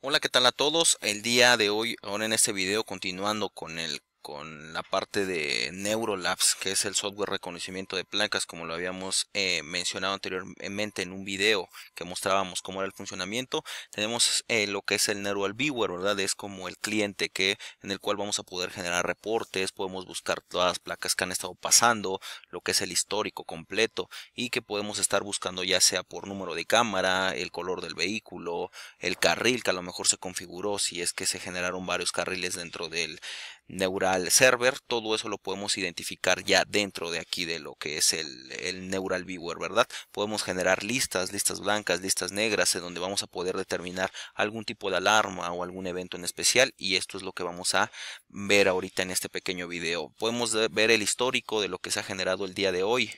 Hola, ¿qué tal a todos? El día de hoy, ahora en este video, continuando con el con la parte de Neurolabs, que es el software reconocimiento de placas, como lo habíamos eh, mencionado anteriormente en un video que mostrábamos cómo era el funcionamiento. Tenemos eh, lo que es el Neural Viewer, ¿verdad? Es como el cliente que en el cual vamos a poder generar reportes, podemos buscar todas las placas que han estado pasando, lo que es el histórico completo y que podemos estar buscando ya sea por número de cámara, el color del vehículo, el carril que a lo mejor se configuró si es que se generaron varios carriles dentro del neural server, todo eso lo podemos identificar ya dentro de aquí de lo que es el, neural viewer, ¿verdad? Podemos generar listas, listas blancas, listas negras, en donde vamos a poder determinar algún tipo de alarma o algún evento en especial y esto es lo que vamos a ver ahorita en este pequeño video. Podemos ver el histórico de lo que se ha generado el día de hoy,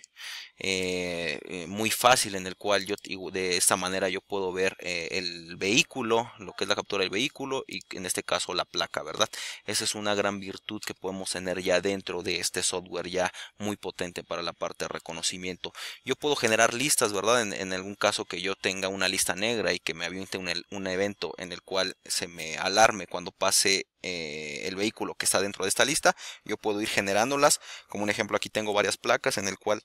eh, eh, muy fácil en el cual yo de esta manera yo puedo ver eh, el vehículo, lo que es la captura del vehículo y en este caso la placa, ¿verdad? Esa es una gran virtud que podemos tener ya dentro de este software ya muy potente para la parte de reconocimiento. Yo puedo generar listas, ¿verdad? En, algún caso que yo tenga una lista negra y que me aviente un, evento en el cual se me alarme cuando pase eh, el vehículo que está dentro de esta lista, yo puedo ir generándolas. Como un ejemplo, aquí tengo varias placas en el cual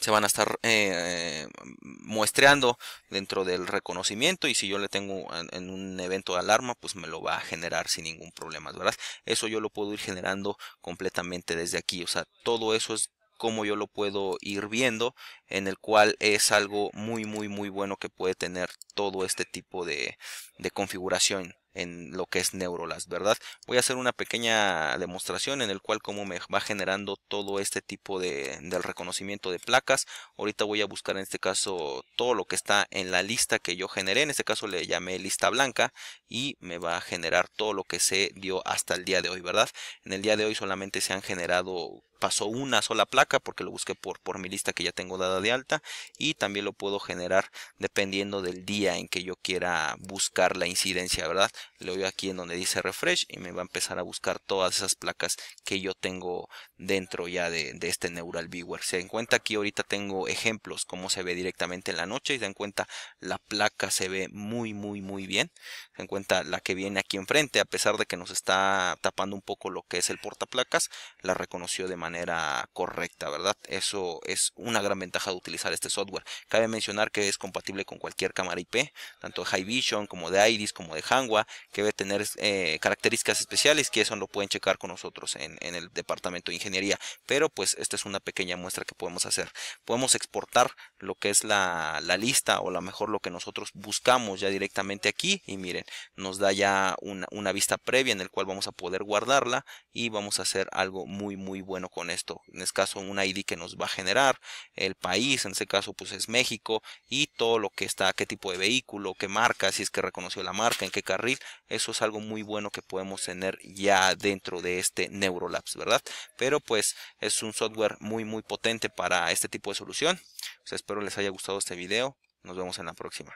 se van a estar eh, eh, muestreando dentro del reconocimiento y si yo le tengo en un evento de alarma pues me lo va a generar sin ningún problema verdad eso yo lo puedo ir generando completamente desde aquí o sea todo eso es como yo lo puedo ir viendo en el cual es algo muy muy muy bueno que puede tener todo este tipo de, de configuración en lo que es Neurolast, ¿verdad? Voy a hacer una pequeña demostración en el cual cómo me va generando todo este tipo de, del reconocimiento de placas. Ahorita voy a buscar en este caso todo lo que está en la lista que yo generé, en este caso le llamé lista blanca y me va a generar todo lo que se dio hasta el día de hoy, ¿verdad? En el día de hoy solamente se han generado pasó una sola placa porque lo busqué por, por mi lista que ya tengo dada de alta y también lo puedo generar dependiendo del día en que yo quiera buscar la incidencia, ¿verdad? Le doy aquí en donde dice refresh y me va a empezar a buscar todas esas placas que yo tengo dentro ya de, este Neural Viewer. Se dan cuenta aquí ahorita tengo ejemplos cómo se ve directamente en la noche y se dan cuenta la placa se ve muy muy muy bien. Se dan cuenta la que viene aquí enfrente a pesar de que nos está tapando un poco lo que es el portaplacas, la reconoció de manera manera correcta, ¿verdad? Eso es una gran ventaja de utilizar este software. Cabe mencionar que es compatible con cualquier cámara IP, tanto de High Vision como de Iris, como de Hangua que debe tener eh, características especiales, que eso lo pueden checar con nosotros en, el departamento de ingeniería. Pero pues esta es una pequeña muestra que podemos hacer. Podemos exportar lo que es la, lista o la mejor lo que nosotros buscamos ya directamente aquí y miren, nos da ya una, una vista previa en el cual vamos a poder guardarla y vamos a hacer algo muy muy bueno con esto. En este caso, un ID que nos va a generar, el país, en este caso, pues es México, y todo lo que está, qué tipo de vehículo, qué marca, si es que reconoció la marca, en qué carril. Eso es algo muy bueno que podemos tener ya dentro de este Neurolabs, ¿verdad? Pero pues es un software muy, muy potente para este tipo de solución. Pues, espero les haya gustado este video. Nos vemos en la próxima.